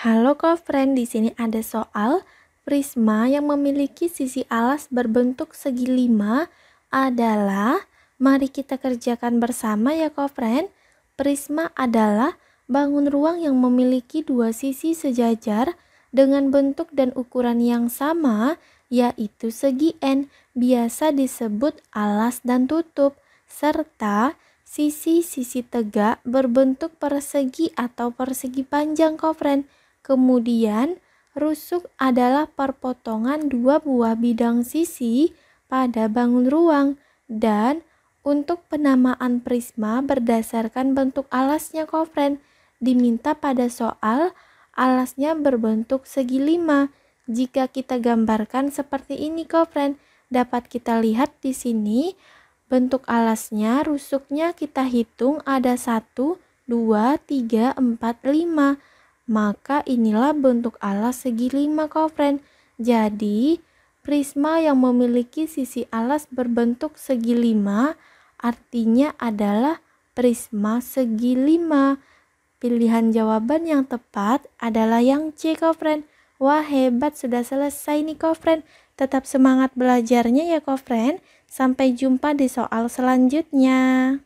Halo co-friend, di sini ada soal prisma yang memiliki sisi alas berbentuk segi lima adalah mari kita kerjakan bersama ya co-friend. Prisma adalah bangun ruang yang memiliki dua sisi sejajar dengan bentuk dan ukuran yang sama yaitu segi N biasa disebut alas dan tutup serta sisi-sisi tegak berbentuk persegi atau persegi panjang co-friend. Kemudian, rusuk adalah perpotongan dua buah bidang sisi pada bangun ruang dan untuk penamaan prisma berdasarkan bentuk alasnya Kofren diminta pada soal alasnya berbentuk segi lima. Jika kita gambarkan seperti ini Kofren, dapat kita lihat di sini bentuk alasnya, rusuknya kita hitung ada satu, dua, tiga, empat, lima. Maka inilah bentuk alas segi lima kofren. Jadi, prisma yang memiliki sisi alas berbentuk segi lima artinya adalah prisma segi lima. Pilihan jawaban yang tepat adalah yang C, kofren. Wah, hebat sudah selesai nih, kofren. Tetap semangat belajarnya ya, kofren. Sampai jumpa di soal selanjutnya.